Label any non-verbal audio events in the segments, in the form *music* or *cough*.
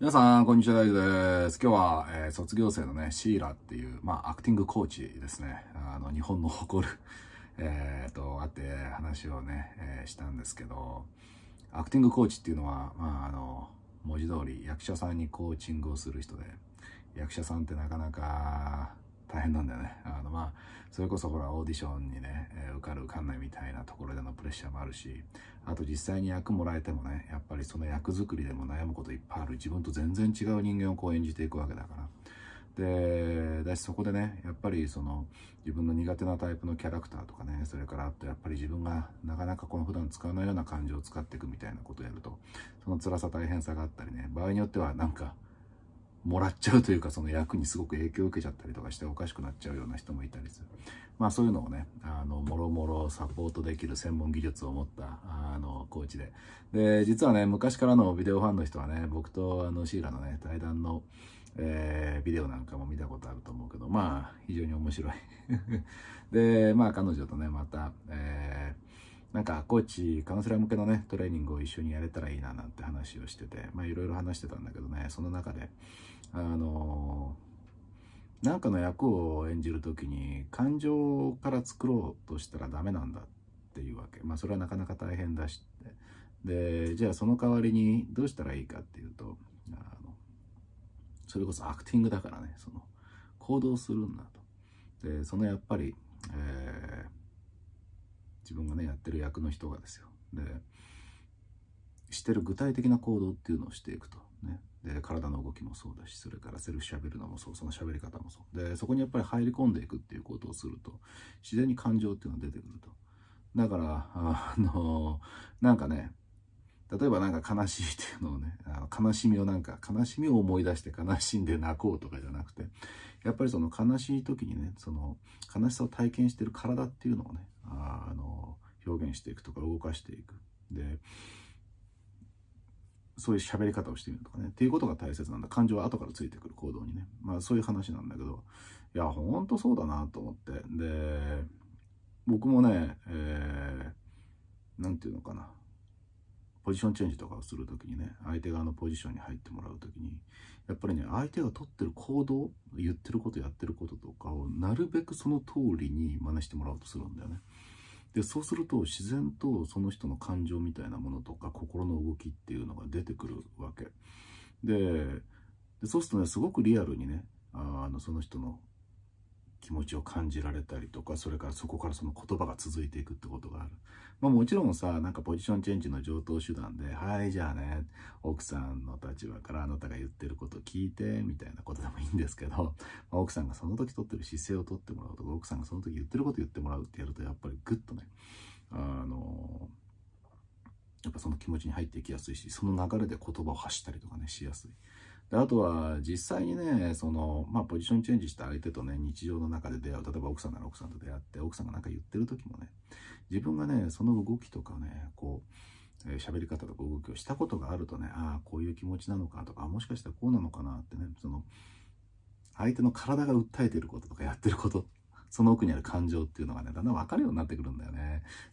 皆さん、こんにちは、大丈です。今日は、えー、卒業生のね、シーラっていう、まあ、アクティングコーチですね。あの、日本の誇る、*laughs* えっと、あって話をね、えー、したんですけど、アクティングコーチっていうのは、まあ、あの、文字通り役者さんにコーチングをする人で、役者さんってなかなか大変なんだよね。あのまあ、それこそほら、オーディションにね、えー、受かる受かんないみたいなところでのプレッシャーもあるし、あと実際に役もらえてもね、やっぱりその役作りでも悩むこといっぱいある。自分と全然違う人間をこう演じていくわけだから。で、だしそこでね、やっぱりその自分の苦手なタイプのキャラクターとかね、それからあとやっぱり自分がなかなかこの普段使わないような感情を使っていくみたいなことをやると、その辛さ大変さがあったりね、場合によってはなんかもらっちゃうというか、その役にすごく影響を受けちゃったりとかしておかしくなっちゃうような人もいたりする。まあそういうのをね、あの、もろもろサポートできる専門技術を持った、あの、コーチで。で、実はね、昔からのビデオファンの人はね、僕とあの、シーラのね、対談の、えー、ビデオなんかも見たことあると思うけど、まあ、非常に面白い *laughs* で、まあ、彼女とね、また、えー、なんかコーチカウンセラー向けのねトレーニングを一緒にやれたらいいななんて話をしててまあいろいろ話してたんだけどねその中であの何かの役を演じる時に感情から作ろうとしたらダメなんだっていうわけまあそれはなかなか大変だしってでじゃあその代わりにどうしたらいいかっていうとあのそれこそアクティングだからねその行動するんだとでそのやっぱり、え自分がねやってる役の人がですよでしてる具体的な行動っていうのをしていくとねで体の動きもそうだしそれからセルフしゃべるのもそうその喋り方もそうでそこにやっぱり入り込んでいくっていうことをすると自然に感情っていうのが出てくるとだからあのなんかね例えばなんか悲しいっていうのをねあの悲しみをなんか悲しみを思い出して悲しんで泣こうとかじゃなくてやっぱりその悲しい時にねその悲しさを体験してる体っていうのをねあの表現していくとか動かしていくでそういう喋り方をしてみるとかねっていうことが大切なんだ感情は後からついてくる行動にねまあそういう話なんだけどいやほんとそうだなと思ってで僕もね何、えー、て言うのかなポジションチェンジとかをする時にね相手側のポジションに入ってもらう時にやっぱりね相手が取ってる行動言ってることやってることとかをなるべくその通りに真似してもらおうとするんだよね。でそうすると自然とその人の感情みたいなものとか心の動きっていうのが出てくるわけでそうするとねすごくリアルにねあのその人の気持ちを感じられたりとかそれからそこからその言葉が続いていくってことがある、まあ、もちろんさなんかポジションチェンジの常等手段で「はいじゃあね奥さんの立場からあなたが言ってることを聞いて」みたいなことでもいいんですけど、まあ、奥さんがその時取ってる姿勢を取ってもらうとか奥さんがその時言ってること言ってもらうってやるとやっぱりグッとねあのやっぱその気持ちに入っていきやすいしその流れで言葉を発したりとかねしやすい。であとは実際にねその、まあ、ポジションチェンジした相手とね日常の中で出会う例えば奥さんなら奥さんと出会って奥さんが何か言ってる時もね自分がねその動きとかねこう喋、えー、り方とか動きをしたことがあるとねああこういう気持ちなのかとかもしかしたらこうなのかなってねその相手の体が訴えてることとかやってることその奥にある感情っていうのがねだんだん分かるようになってくるんだよね。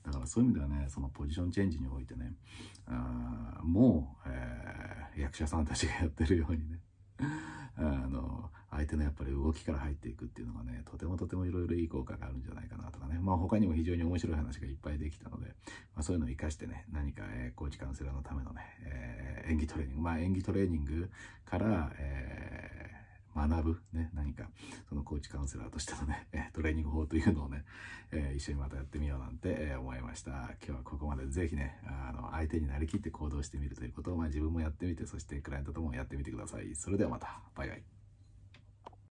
だからそういう意味ではね、そのポジションチェンジにおいてね、あもう、えー、役者さんたちがやってるようにね、あの、相手のやっぱり動きから入っていくっていうのがね、とてもとてもいろいろいい効果があるんじゃないかなとかね、まあ他にも非常に面白い話がいっぱいできたので、まあ、そういうのを活かしてね、何か、えー、コーチカウンセラーのためのね、えー、演技トレーニング、まあ演技トレーニングから、えー学ぶ、ね、何か、そのコーチカウンセラーとしてのね、トレーニング法というのをね、えー、一緒にまたやってみようなんて、え思いました。今日はここまでぜひね、あの、相手になりきって行動してみるということを、まあ、自分もやってみて、そしてクライアントともやってみてください。それではまた、バイバイ。